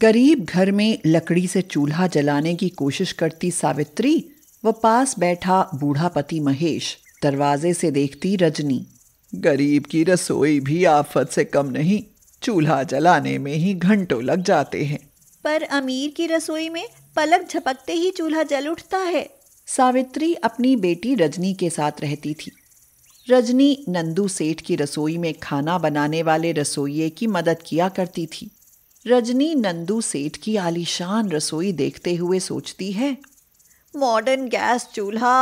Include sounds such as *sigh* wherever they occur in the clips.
गरीब घर में लकड़ी से चूल्हा जलाने की कोशिश करती सावित्री व पास बैठा बूढ़ा पति महेश दरवाजे से देखती रजनी गरीब की रसोई भी आफत से कम नहीं चूल्हा जलाने में ही घंटों लग जाते हैं पर अमीर की रसोई में पलक झपकते ही चूल्हा जल उठता है सावित्री अपनी बेटी रजनी के साथ रहती थी रजनी नंदू सेठ की रसोई में खाना बनाने वाले रसोइये की मदद किया करती थी रजनी नंदू सेठ की आलीशान रसोई देखते हुए सोचती है मॉडर्न गैस चूल्हा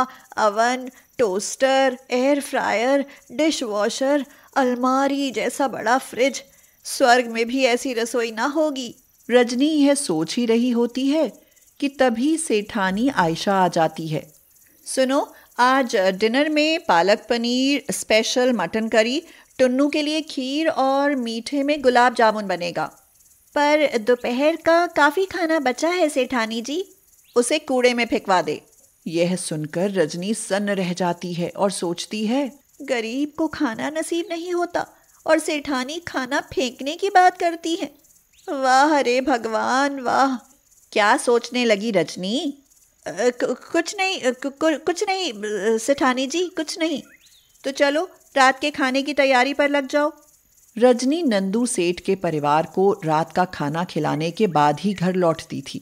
oven toaster air fryer dish washer अलमारी जैसा बड़ा फ्रिज स्वर्ग में भी ऐसी रसोई ना होगी रजनी यह सोच ही रही होती है कि तभी सेठानी आयशा आ जाती है सुनो आज डिनर में पालक paneer special mutton curry Tunnu के लिए खीर और मीठे में गुलाब जामुन बनेगा पर दोपहर का काफ़ी खाना बचा है सेठानी जी उसे कूड़े में फेंकवा दे यह सुनकर रजनी सन्न रह जाती है और सोचती है गरीब को खाना नसीब नहीं होता और सेठानी खाना फेंकने की बात करती है वाह अरे भगवान वाह क्या सोचने लगी रजनी कुछ नहीं कुछ नहीं सेठानी जी कुछ नहीं तो चलो रात के खाने की तैयारी पर लग जाओ रजनी नंदू सेठ के परिवार को रात का खाना खिलाने के बाद ही घर लौटती थी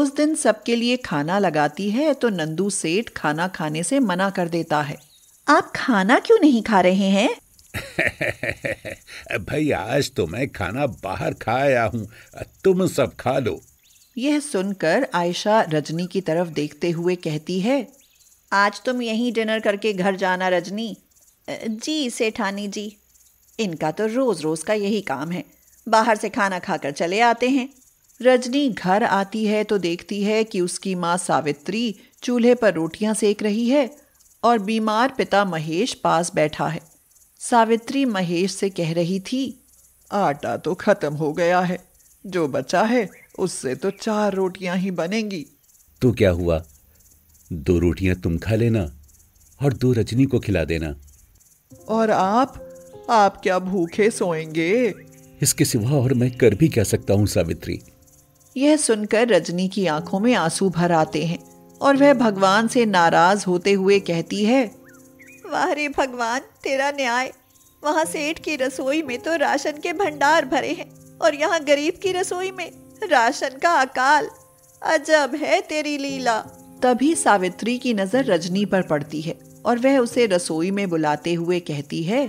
उस दिन सबके लिए खाना लगाती है तो नंदू सेठ खाना खाने से मना कर देता है आप खाना क्यों नहीं खा रहे हैं *laughs* भाई आज तो मैं खाना बाहर खा आया हूँ तुम सब खा लो यह सुनकर आयशा रजनी की तरफ देखते हुए कहती है आज तुम यहीं डिनर करके घर जाना रजनी जी सेठानी जी इनका तो रोज़ रोज़ का यही काम है बाहर से खाना खाकर चले आते हैं रजनी घर आती है तो देखती है कि उसकी माँ सावित्री चूल्हे पर रोटियां सेक रही है और बीमार पिता महेश पास बैठा है सावित्री महेश से कह रही थी आटा तो खत्म हो गया है जो बचा है उससे तो चार रोटियां ही बनेंगी तो क्या हुआ दो रोटियां तुम खा लेना और दो रजनी को खिला देना और आप आप क्या भूखे सोएंगे इसके सिवा और मैं कर भी क्या सकता हूँ सावित्री यह सुनकर रजनी की आंखों में आंसू भर आते हैं और वह भगवान से नाराज होते हुए कहती है वाहरे भगवान तेरा न्याय वहाँ सेठ की रसोई में तो राशन के भंडार भरे हैं और यहाँ गरीब की रसोई में राशन का अकाल अजब है तेरी लीला तभी सावित्री की नजर रजनी पर पड़ती है और वह उसे रसोई में बुलाते हुए कहती है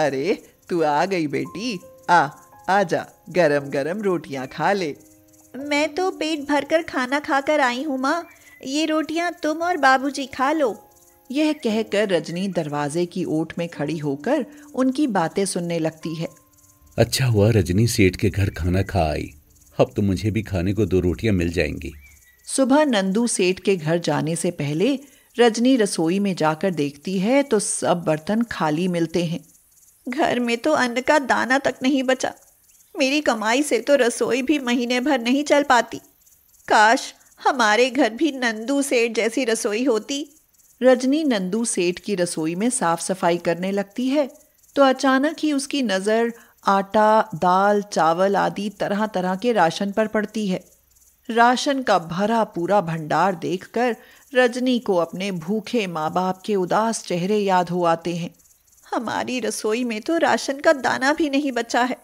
अरे तू आ गई बेटी आ आ जा गरम गरम रोटियां खा ले मैं तो पेट भरकर खाना खाकर आई हूँ माँ ये रोटियाँ तुम और बाबूजी खा लो यह कहकर रजनी दरवाजे की ओट में खड़ी होकर उनकी बातें सुनने लगती है अच्छा हुआ रजनी सेठ के घर खाना खा आई अब तो मुझे भी खाने को दो रोटियां मिल जाएंगी सुबह नंदू सेठ के घर जाने से पहले रजनी रसोई में जाकर देखती है तो सब बर्तन खाली मिलते हैं घर में तो अन्न का दाना तक नहीं बचा मेरी कमाई से तो रसोई भी महीने भर नहीं चल पाती काश हमारे घर भी नंदू सेठ जैसी रसोई होती रजनी नंदू सेठ की रसोई में साफ सफाई करने लगती है तो अचानक ही उसकी नज़र आटा दाल चावल आदि तरह तरह के राशन पर पड़ती है राशन का भरा पूरा भंडार देखकर रजनी को अपने भूखे माँ बाप के उदास चेहरे याद हो आते हैं हमारी रसोई में तो राशन का दाना भी नहीं बचा है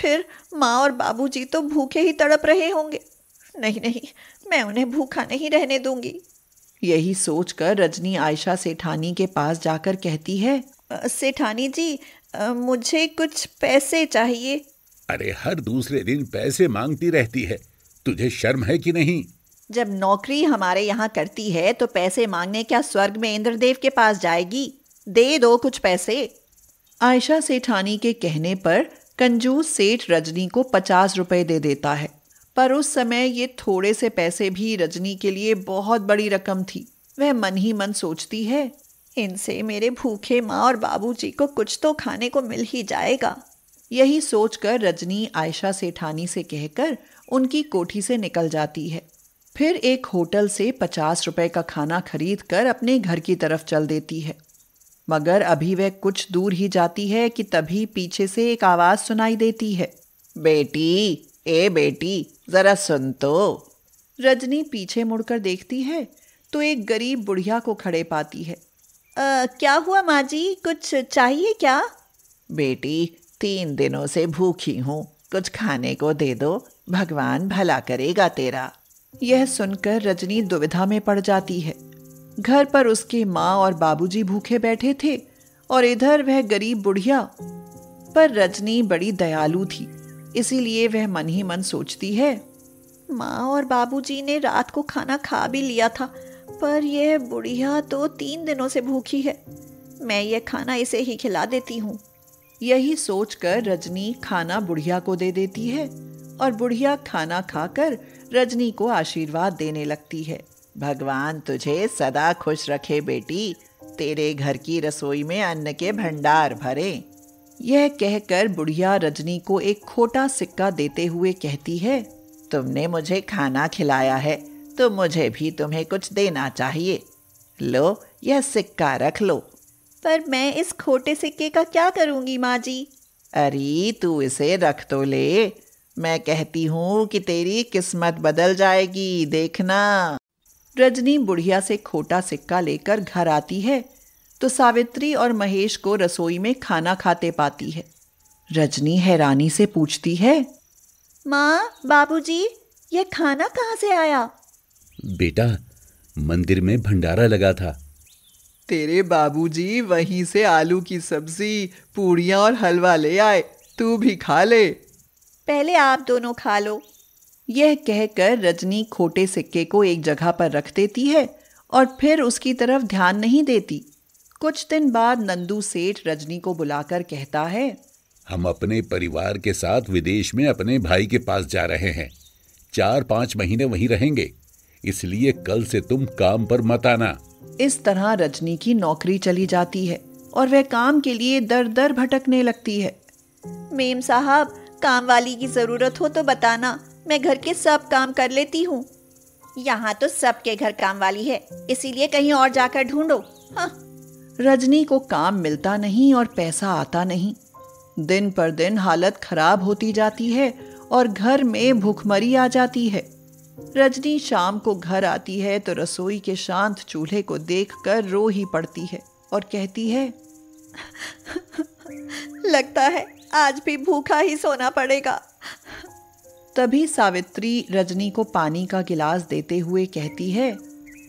फिर माँ और बाबूजी तो भूखे ही तड़प रहे होंगे नहीं नहीं मैं उन्हें भूखा नहीं रहने दूंगी यही सोचकर रजनी आयशा सेठानी के पास जाकर कहती है सेठानी जी मुझे कुछ पैसे चाहिए अरे हर दूसरे दिन पैसे मांगती रहती है तुझे शर्म है कि नहीं जब नौकरी हमारे यहाँ करती है तो पैसे मांगने क्या स्वर्ग में इंद्रदेव के पास जाएगी दे दो कुछ पैसे आयशा सेठानी के कहने पर कंजूस सेठ रजनी को पचास रुपए दे देता है पर उस समय ये थोड़े से पैसे भी रजनी के लिए बहुत बड़ी रकम थी वह मन ही मन सोचती है इनसे मेरे भूखे माँ और बाबूजी को कुछ तो खाने को मिल ही जाएगा यही सोचकर रजनी आयशा सेठानी से कहकर उनकी कोठी से निकल जाती है फिर एक होटल से पचास रुपए का खाना खरीद कर अपने घर की तरफ चल देती है मगर अभी वह कुछ दूर ही जाती है कि तभी पीछे से एक आवाज़ सुनाई देती है बेटी ए बेटी ज़रा सुन तो रजनी पीछे मुड़कर देखती है तो एक गरीब बुढ़िया को खड़े पाती है आ, क्या हुआ माँ जी कुछ चाहिए क्या बेटी तीन दिनों से भूखी हूँ कुछ खाने को दे दो भगवान भला करेगा तेरा यह सुनकर रजनी दुविधा में पड़ जाती है घर पर उसके माँ और बाबूजी भूखे बैठे थे और इधर वह गरीब बुढ़िया पर रजनी बड़ी दयालु थी इसीलिए वह मन ही मन सोचती है माँ और बाबूजी ने रात को खाना खा भी लिया था पर यह बुढ़िया तो तीन दिनों से भूखी है मैं यह खाना इसे ही खिला देती हूँ यही सोचकर रजनी खाना बुढ़िया को दे देती है और बुढ़िया खाना खाकर रजनी को आशीर्वाद देने लगती है भगवान तुझे सदा खुश रखे बेटी तेरे घर की रसोई में अन्न के भंडार भरे यह कहकर बुढ़िया रजनी को एक खोटा सिक्का देते हुए कहती है तुमने मुझे खाना खिलाया है तो मुझे भी तुम्हें कुछ देना चाहिए लो यह सिक्का रख लो पर मैं इस खोटे सिक्के का क्या करूंगी माँ जी अरे तू इसे रख तो ले मैं कहती हूँ कि तेरी किस्मत बदल जाएगी देखना रजनी बुढ़िया से खोटा सिक्का लेकर घर आती है तो सावित्री और महेश को रसोई में खाना खाते पाती है रजनी हैरानी से पूछती है माँ बाबूजी, ये खाना कहाँ से आया बेटा मंदिर में भंडारा लगा था तेरे बाबूजी वहीं से आलू की सब्जी पूड़ियाँ और हलवा ले आए तू भी खा ले पहले आप दोनों खा लो यह कहकर रजनी खोटे सिक्के को एक जगह पर रख देती है और फिर उसकी तरफ ध्यान नहीं देती कुछ दिन बाद नंदू सेठ रजनी को बुलाकर कहता है हम अपने परिवार के साथ विदेश में अपने भाई के पास जा रहे हैं चार पांच महीने वहीं रहेंगे इसलिए कल से तुम काम पर मत आना इस तरह रजनी की नौकरी चली जाती है और वह काम के लिए दर दर भटकने लगती है मेम साहब काम वाली की जरूरत हो तो बताना मैं घर के सब काम कर लेती हूँ यहाँ तो सबके घर काम वाली है इसीलिए कहीं और जाकर ढूंढो हाँ। रजनी को काम मिलता नहीं और पैसा आता नहीं दिन पर दिन हालत खराब होती जाती है और घर में भूखमरी आ जाती है रजनी शाम को घर आती है तो रसोई के शांत चूल्हे को देखकर रो ही पड़ती है और कहती है लगता है आज भी भूखा ही सोना पड़ेगा तभी सावित्री रजनी को पानी का गिलास देते हुए कहती है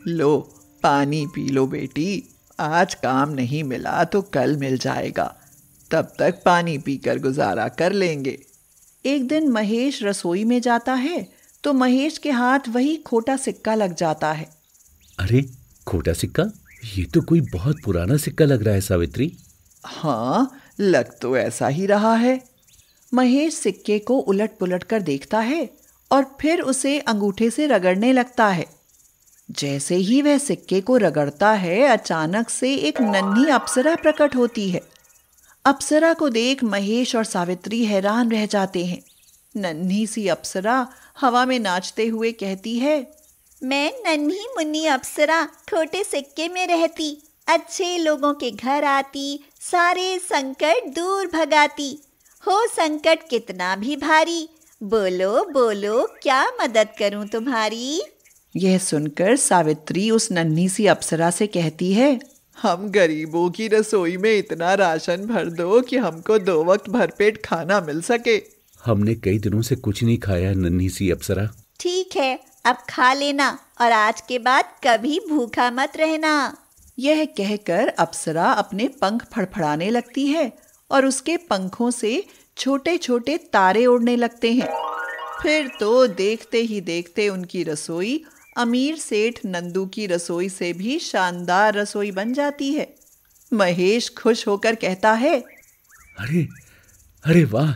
लो पानी पी लो बेटी आज काम नहीं मिला तो कल मिल जाएगा तब तक पानी पीकर गुजारा कर लेंगे एक दिन महेश रसोई में जाता है तो महेश के हाथ वही खोटा सिक्का लग जाता है अरे खोटा सिक्का ये तो कोई बहुत पुराना सिक्का लग रहा है सावित्री हाँ लग तो ऐसा ही रहा है महेश सिक्के को उलट पुलट कर देखता है और फिर उसे अंगूठे से रगड़ने लगता है जैसे ही वह सिक्के को रगड़ता है अचानक से एक नन्ही अप्सरा प्रकट होती है अप्सरा को देख महेश और सावित्री हैरान रह जाते हैं नन्ही सी अप्सरा हवा में नाचते हुए कहती है मैं नन्ही मुन्नी अप्सरा छोटे सिक्के में रहती अच्छे लोगों के घर आती सारे संकट दूर भगाती हो संकट कितना भी भारी बोलो बोलो क्या मदद करूं तुम्हारी यह सुनकर सावित्री उस नन्ही सी अप्सरा से कहती है हम गरीबों की रसोई में इतना राशन भर दो कि हमको दो वक्त भरपेट खाना मिल सके हमने कई दिनों से कुछ नहीं खाया नन्ही सी अप्सरा ठीक है अब खा लेना और आज के बाद कभी भूखा मत रहना यह कहकर अप्सरा अपने पंख फड़फड़ाने लगती है और उसके पंखों से छोटे छोटे तारे उड़ने लगते हैं फिर तो देखते ही देखते उनकी रसोई अमीर सेठ नंदू की रसोई से भी शानदार रसोई बन जाती है महेश खुश होकर कहता है अरे अरे वाह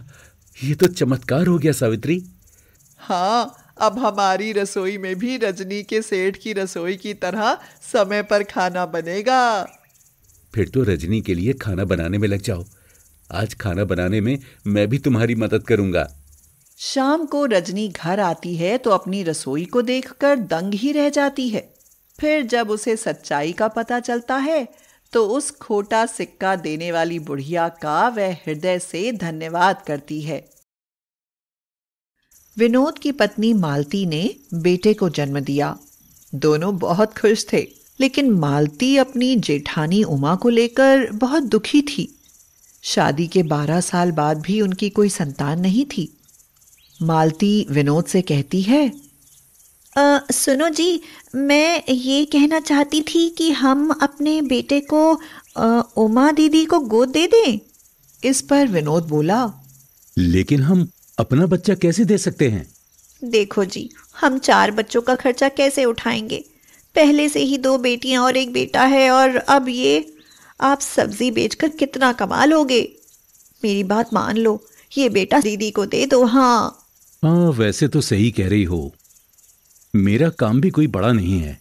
ये तो चमत्कार हो गया सावित्री हाँ अब हमारी रसोई में भी रजनी के सेठ की रसोई की तरह समय पर खाना बनेगा फिर तो रजनी के लिए खाना बनाने में लग जाओ आज खाना बनाने में मैं भी तुम्हारी मदद करूंगा शाम को रजनी घर आती है तो अपनी रसोई को देखकर दंग ही रह जाती है फिर जब उसे सच्चाई का पता चलता है तो उस खोटा सिक्का देने वाली बुढ़िया का वह हृदय से धन्यवाद करती है विनोद की पत्नी मालती ने बेटे को जन्म दिया दोनों बहुत खुश थे लेकिन मालती अपनी जेठानी उमा को लेकर बहुत दुखी थी शादी के बारह साल बाद भी उनकी कोई संतान नहीं थी मालती विनोद से कहती है आ, सुनो जी मैं ये कहना चाहती थी कि हम अपने बेटे को आ, उमा दीदी को गोद दे दें इस पर विनोद बोला लेकिन हम अपना बच्चा कैसे दे सकते हैं देखो जी हम चार बच्चों का खर्चा कैसे उठाएंगे पहले से ही दो बेटियां और एक बेटा है और अब ये आप सब्जी बेचकर कितना कमा लोगे मेरी बात मान लो ये बेटा दीदी को दे दो हाँ हाँ वैसे तो सही कह रही हो मेरा काम भी कोई बड़ा नहीं है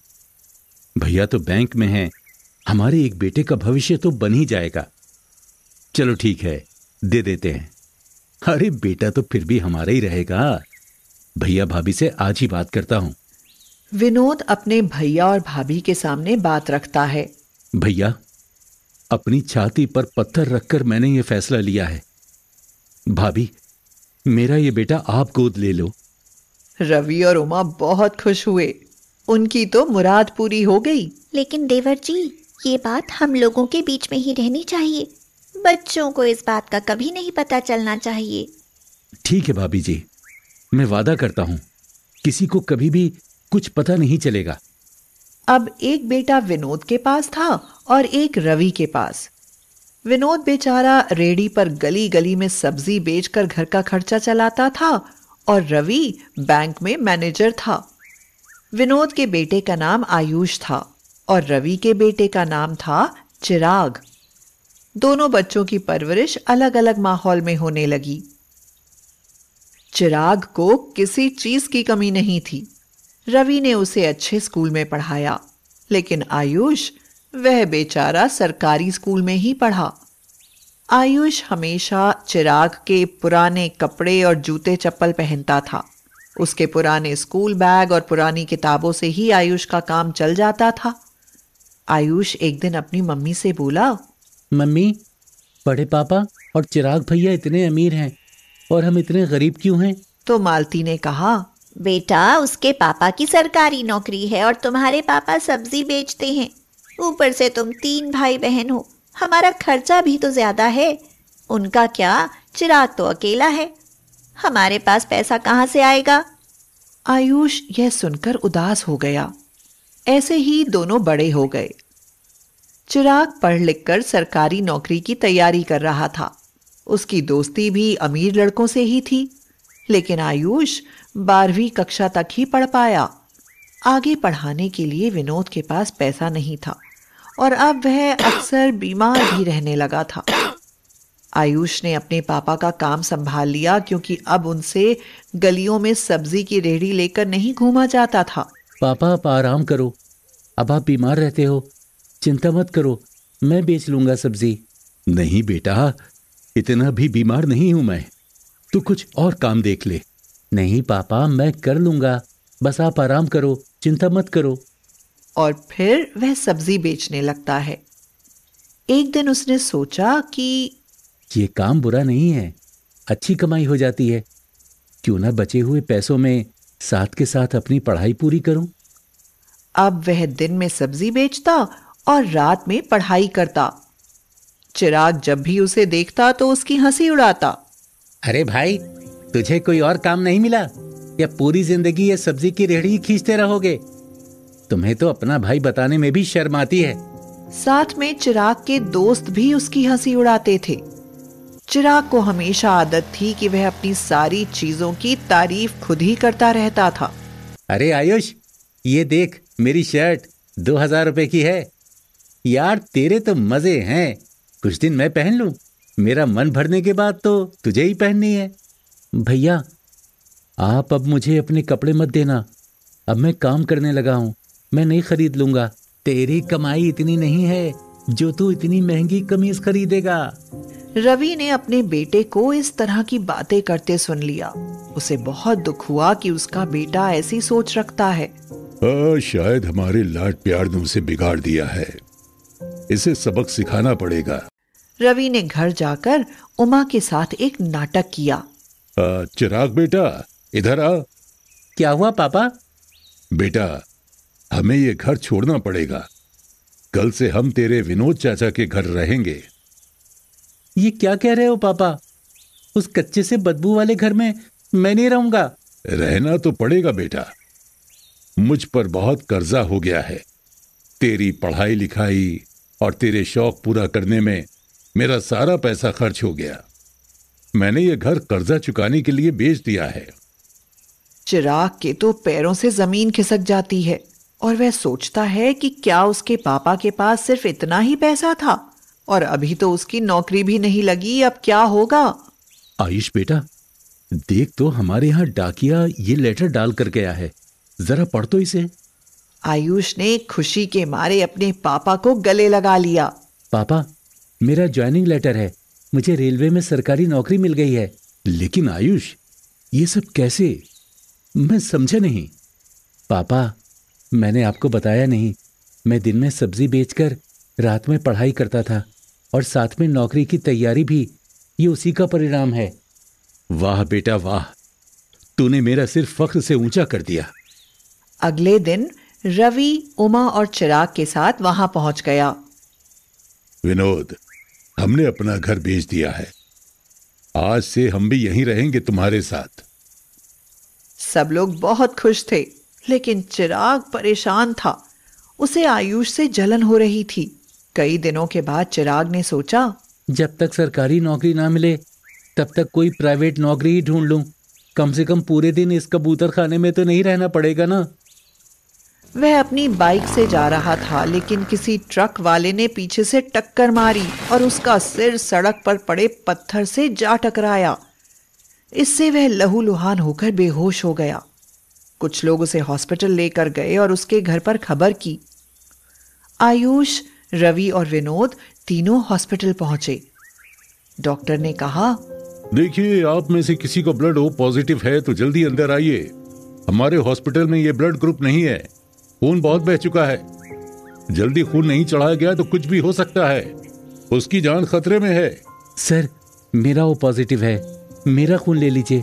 भैया तो बैंक में है हमारे एक बेटे का भविष्य तो बन ही जाएगा चलो ठीक है दे देते हैं अरे बेटा तो फिर भी हमारा ही रहेगा भैया भाभी से आज ही बात करता हूँ विनोद अपने भैया और भाभी के सामने बात रखता है भैया अपनी छाती पर पत्थर रखकर मैंने यह फैसला लिया है भाभी मेरा ये बेटा आप गोद ले लो रवि और उमा बहुत खुश हुए उनकी तो मुराद पूरी हो गई लेकिन देवर जी ये बात हम लोगों के बीच में ही रहनी चाहिए बच्चों को इस बात का कभी नहीं पता चलना चाहिए ठीक है भाभी जी मैं वादा करता हूँ किसी को कभी भी कुछ पता नहीं चलेगा अब एक बेटा विनोद के पास था और एक रवि के पास विनोद बेचारा रेडी पर गली गली में सब्जी बेचकर घर का खर्चा चलाता था और रवि बैंक में मैनेजर था विनोद के बेटे का नाम आयुष था और रवि के बेटे का नाम था चिराग दोनों बच्चों की परवरिश अलग अलग माहौल में होने लगी चिराग को किसी चीज की कमी नहीं थी रवि ने उसे अच्छे स्कूल में पढ़ाया लेकिन आयुष वह बेचारा सरकारी स्कूल में ही पढ़ा आयुष हमेशा चिराग के पुराने कपड़े और जूते चप्पल पहनता था उसके पुराने स्कूल बैग और पुरानी किताबों से ही आयुष का काम चल जाता था आयुष एक दिन अपनी मम्मी से बोला मम्मी बड़े पापा और चिराग भैया इतने अमीर हैं और हम इतने गरीब क्यों हैं तो मालती ने कहा बेटा उसके पापा की सरकारी नौकरी है और तुम्हारे पापा सब्जी बेचते हैं ऊपर से तुम तीन भाई बहन हो हमारा खर्चा भी तो ज़्यादा है उनका क्या चिराग तो अकेला है हमारे पास पैसा कहाँ से आएगा आयुष यह सुनकर उदास हो गया ऐसे ही दोनों बड़े हो गए चिराग पढ़ लिख कर सरकारी नौकरी की तैयारी कर रहा था उसकी दोस्ती भी अमीर लड़कों से ही थी लेकिन आयुष बारहवीं कक्षा तक ही पढ़ पाया आगे पढ़ाने के लिए विनोद के पास पैसा नहीं था और अब वह अक्सर बीमार भी रहने लगा था आयुष ने अपने पापा का काम संभाल लिया क्योंकि अब उनसे गलियों में सब्जी की रेहड़ी लेकर नहीं घूमा जाता था पापा आप आराम करो अब आप बीमार रहते हो चिंता मत करो मैं बेच लूंगा सब्जी नहीं बेटा इतना भी बीमार नहीं हूं मैं तू कुछ और काम देख ले नहीं पापा मैं कर लूंगा बस आप आराम करो चिंता मत करो और फिर वह सब्जी बेचने लगता है एक दिन उसने सोचा कि ये काम बुरा नहीं है अच्छी कमाई हो जाती है क्यों ना बचे हुए पैसों में साथ के साथ अपनी पढ़ाई पूरी करूं अब वह दिन में सब्जी बेचता और रात में पढ़ाई करता चिराग जब भी उसे देखता तो उसकी हंसी उड़ाता अरे भाई तुझे कोई और काम नहीं मिला या पूरी जिंदगी ये सब्जी की रेहड़ी खींचते रहोगे तुम्हें तो अपना भाई बताने में भी शर्म आती है साथ में चिराग के दोस्त भी उसकी हंसी उड़ाते थे चिराग को हमेशा आदत थी कि वह अपनी सारी चीजों की तारीफ खुद ही करता रहता था अरे आयुष ये देख मेरी शर्ट दो हजार रूपए की है यार तेरे तो मजे हैं कुछ दिन मैं पहन लू मेरा मन भरने के बाद तो तुझे ही पहननी है भैया आप अब मुझे अपने कपड़े मत देना अब मैं काम करने लगा हूँ मैं नहीं खरीद लूंगा तेरी कमाई इतनी नहीं है जो तू इतनी महंगी कमीज खरीदेगा रवि ने अपने बेटे को इस तरह की बातें करते सुन लिया उसे बहुत दुख हुआ कि उसका बेटा ऐसी सोच रखता है आ, शायद हमारे लाड प्यार ने उसे बिगाड़ दिया है इसे सबक सिखाना पड़ेगा रवि ने घर जाकर उमा के साथ एक नाटक किया चिराग बेटा इधर आ क्या हुआ पापा बेटा हमें ये घर छोड़ना पड़ेगा कल से हम तेरे विनोद चाचा के घर रहेंगे ये क्या कह रहे हो पापा उस कच्चे से बदबू वाले घर में मैं नहीं रहूंगा रहना तो पड़ेगा बेटा मुझ पर बहुत कर्जा हो गया है तेरी पढ़ाई लिखाई और तेरे शौक पूरा करने में मेरा सारा पैसा खर्च हो गया मैंने ये घर कर्जा चुकाने के लिए बेच दिया है चिराग के तो पैरों से जमीन खिसक जाती है और वह सोचता है कि क्या उसके पापा के पास सिर्फ इतना ही पैसा था और अभी तो उसकी नौकरी भी नहीं लगी अब क्या होगा आयुष बेटा देख तो हमारे यहाँ डाकिया ये लेटर डाल कर गया है जरा पढ़ तो इसे आयुष ने खुशी के मारे अपने पापा को गले लगा लिया पापा मेरा ज्वाइनिंग लेटर है मुझे रेलवे में सरकारी नौकरी मिल गई है लेकिन आयुष ये सब कैसे मैं समझा नहीं पापा मैंने आपको बताया नहीं मैं दिन में सब्जी बेचकर रात में पढ़ाई करता था और साथ में नौकरी की तैयारी भी ये उसी का परिणाम है वाह बेटा वाह तूने मेरा सिर्फ फख्र से ऊंचा कर दिया अगले दिन रवि उमा और चिराग के साथ वहां पहुंच गया विनोद हमने अपना घर बेच दिया है आज से हम भी यहीं रहेंगे तुम्हारे साथ सब लोग बहुत खुश थे लेकिन चिराग परेशान था उसे आयुष से जलन हो रही थी कई दिनों के बाद चिराग ने सोचा जब तक सरकारी नौकरी ना मिले तब तक कोई प्राइवेट नौकरी ही ढूंढ लूं। कम से कम पूरे दिन इस कबूतर खाने में तो नहीं रहना पड़ेगा ना वह अपनी बाइक से जा रहा था लेकिन किसी ट्रक वाले ने पीछे से टक्कर मारी और उसका सिर सड़क पर पड़े पत्थर से जा टकराया इससे वह लहूलुहान होकर बेहोश हो गया कुछ लोग उसे हॉस्पिटल लेकर गए और उसके घर पर खबर की आयुष रवि और विनोद तीनों हॉस्पिटल पहुंचे डॉक्टर ने कहा देखिए आप में से किसी को ब्लड ओ पॉजिटिव है तो जल्दी अंदर आइए हमारे हॉस्पिटल में ये ब्लड ग्रुप नहीं है खून बहुत बह चुका है जल्दी खून नहीं चढ़ाया गया तो कुछ भी हो सकता है उसकी जान खतरे में है सर मेरा वो पॉजिटिव है मेरा खून ले लीजिए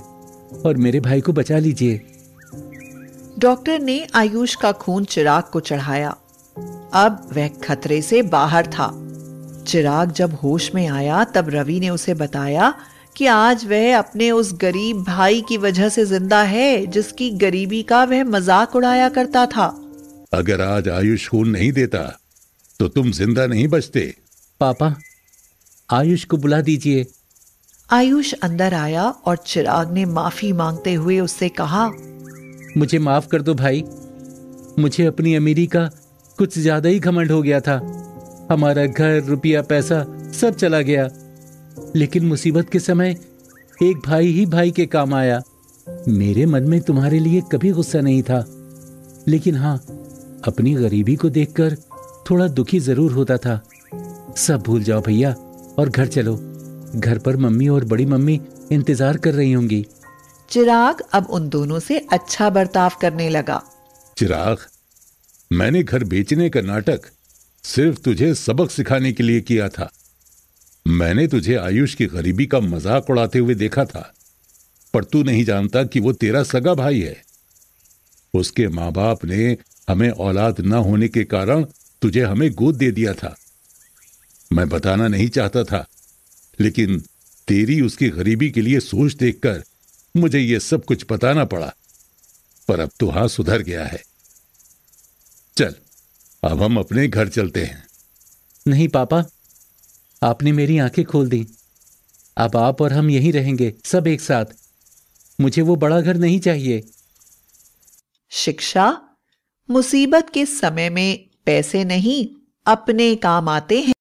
और मेरे भाई को बचा लीजिए डॉक्टर ने आयुष का खून चिराग को चढ़ाया अब वह खतरे से बाहर था चिराग जब होश में आया तब रवि ने उसे बताया कि आज वह अपने उस गरीब भाई की वजह से जिंदा है जिसकी गरीबी का वह मजाक उड़ाया करता था अगर आज आयुष खून नहीं देता तो तुम जिंदा नहीं बचते पापा आयुष को बुला दीजिए आयुष अंदर आया और चिराग ने माफी मांगते हुए उससे कहा मुझे माफ कर दो भाई मुझे अपनी अमीरी का कुछ ज्यादा ही घमंड हो गया था हमारा घर रुपया पैसा सब चला गया लेकिन मुसीबत के समय एक भाई ही भाई के काम आया मेरे मन में तुम्हारे लिए कभी गुस्सा नहीं था लेकिन हाँ अपनी गरीबी को देखकर थोड़ा दुखी जरूर होता था सब भूल जाओ भैया और घर चलो घर पर मम्मी और बड़ी मम्मी इंतजार कर रही होंगी चिराग अब उन दोनों से अच्छा बर्ताव करने लगा चिराग मैंने घर बेचने का नाटक सिर्फ तुझे सबक सिखाने के लिए किया था मैंने तुझे आयुष की गरीबी का मजाक उड़ाते हुए देखा था पर तू नहीं जानता कि वो तेरा सगा भाई है उसके माँ बाप ने हमें औलाद न होने के कारण तुझे हमें गोद दे दिया था मैं बताना नहीं चाहता था लेकिन तेरी उसकी गरीबी के लिए सोच देखकर मुझे यह सब कुछ बताना पड़ा पर अब तो हां सुधर गया है चल अब हम अपने घर चलते हैं नहीं पापा आपने मेरी आंखें खोल दी अब आप और हम यहीं रहेंगे सब एक साथ मुझे वो बड़ा घर नहीं चाहिए शिक्षा मुसीबत के समय में पैसे नहीं अपने काम आते हैं